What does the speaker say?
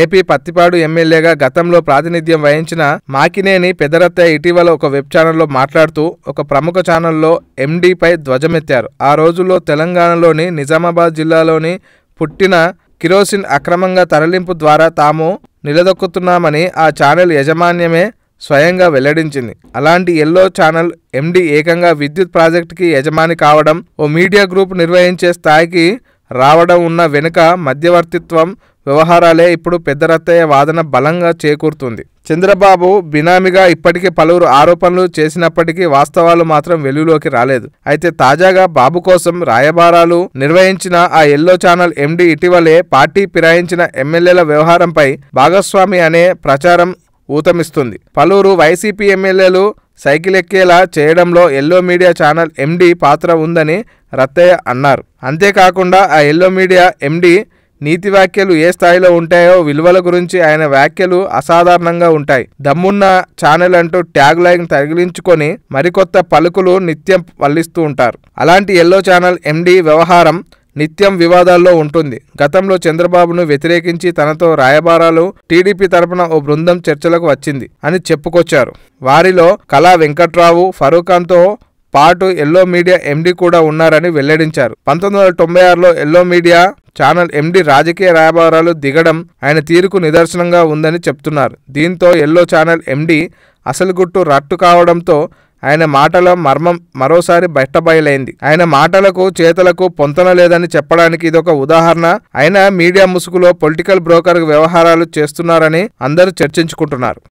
AP Pattipadu ఎమ్మెల్యేగా గతంలో ప్రాతినిధ్యం వహించిన మాకినేని పెదరత్త ఇటీవల ఒక వెబ్ ఛానల్లో మాట్లాడుతూ ఒక ప్రముఖ ఛానల్లో ఎండీపై ధ్వజమెత్తారు ఆ రోజుల్లో తెలంగాణలోని నిజామాబాద్ జిల్లాలోని పుట్టిన కిరోసిన్ అక్రమంగా తరలింపు ద్వారా తాము నిలదొక్కుతున్నామని ఆ ఛానల్ యజమాన్యమే స్వయంగా వెల్లడించింది అలాంటి ఎల్లో ఛానల్ ఎండి ఏకంగా విద్యుత్ ప్రాజెక్టుకి యజమాని కావడం ఓ మీడియా గ్రూప్ నిర్వహించే స్థాయికి రావడం ఉన్న వెనుక మధ్యవర్తిత్వం వ్యవహారాలే ఇప్పుడు పెద్దరత్తయ్య వాదన బలంగా చేకూరుతుంది చంద్రబాబు బినామీగా ఇప్పటికే పలువురు ఆరోపణలు చేసినప్పటికీ వాస్తవాలు మాత్రం వెలుగులోకి రాలేదు అయితే తాజాగా బాబు కోసం రాయబారాలు నిర్వహించిన ఆ ఎల్లో ఛానల్ ఎండీ ఇటీవలే పార్టీ పిరాయించిన ఎమ్మెల్యేల వ్యవహారంపై భాగస్వామి అనే ప్రచారం ఊతమిస్తుంది పలువురు వైసీపీ ఎమ్మెల్యేలు సైకిల్ ఎక్కేలా చేయడంలో ఎల్లో మీడియా ఛానల్ ఎండీ పాత్ర ఉందని రత్తయ్య అన్నారు అంతేకాకుండా ఆ ఎల్లో మీడియా ఎండీ నీతి వ్యాఖ్యలు ఏ స్థాయిలో ఉంటాయో విలువల గురించి ఆయన వ్యాఖ్యలు అసాధారణంగా ఉంటాయి దమ్మున్న ఛానల్ అంటూ ట్యాగ్ లైన్ తగిలించుకొని మరికొత్త పలుకులు నిత్యం వల్లిస్తూ ఉంటారు అలాంటి ఎల్లో ఛానల్ ఎండి వ్యవహారం నిత్యం వివాదాల్లో ఉంటుంది గతంలో చంద్రబాబును వ్యతిరేకించి తనతో రాయబారాలు టీడీపీ తరపున ఓ బృందం చర్చలకు వచ్చింది అని చెప్పుకొచ్చారు వారిలో కళా వెంకట్రావు ఫరూఖాన్తో పాటు ఎల్లో మీడియా ఎండి కూడా ఉన్నారని వెల్లడించారు పంతొమ్మిది వందల తొంభై ఆరులో ఎల్లో మీడియా ఛానల్ ఎండి రాజకీయ రాయబారాలు దిగడం ఆయన తీరుకు నిదర్శనంగా ఉందని చెప్తున్నారు దీంతో ఎల్లో ఛానల్ ఎండి అసలు గుట్టు రట్టు కావడంతో ఆయన మాటల మర్మం మరోసారి బయటబయలైంది ఆయన మాటలకు చేతలకు పొంతన లేదని చెప్పడానికి ఇదొక ఉదాహరణ ఆయన మీడియా ముసుగులో పొలిటికల్ బ్రోకర్ వ్యవహారాలు చేస్తున్నారని అందరూ చర్చించుకుంటున్నారు